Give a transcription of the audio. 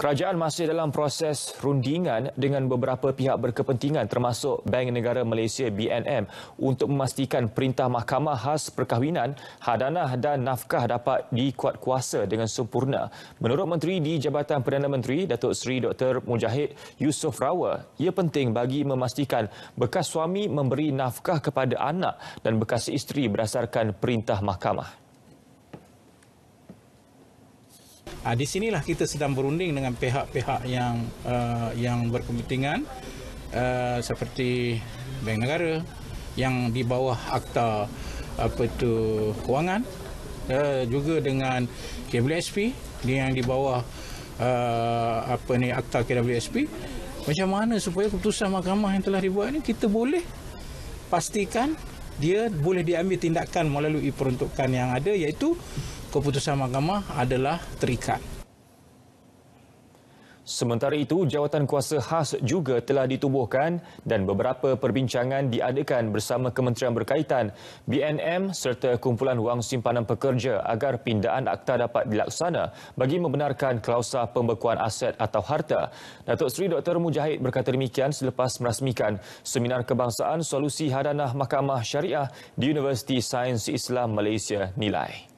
Kerajaan masih dalam proses rundingan dengan beberapa pihak berkepentingan termasuk Bank Negara Malaysia BNM untuk memastikan perintah mahkamah khas perkahwinan, hadanah dan nafkah dapat dikuat kuasa dengan sempurna. Menurut Menteri di Jabatan Perdana Menteri, Datuk Seri Dr. Mujahid Yusof Rawa, ia penting bagi memastikan bekas suami memberi nafkah kepada anak dan bekas isteri berdasarkan perintah mahkamah. Uh, di sinilah kita sedang berunding dengan pihak-pihak yang uh, yang berkepentingan uh, seperti Bank Negara yang di bawah akta apa tu kewangan uh, juga dengan KWSP yang di bawah uh, apa ni akta KWSP macam mana supaya keputusan mahkamah yang telah dibuat ini kita boleh pastikan dia boleh diambil tindakan melalui peruntukan yang ada iaitu keputusan mahkamah adalah terikat. Sementara itu, jawatan kuasa khas juga telah ditubuhkan dan beberapa perbincangan diadakan bersama kementerian berkaitan, BNM serta Kumpulan Wang Simpanan Pekerja agar pindaan akta dapat dilaksana bagi membenarkan klausa pembekuan aset atau harta. Datuk Seri Dr. Mujahid berkata demikian selepas merasmikan Seminar Kebangsaan Solusi Hadanah Mahkamah Syariah di Universiti Sains Islam Malaysia Nilai.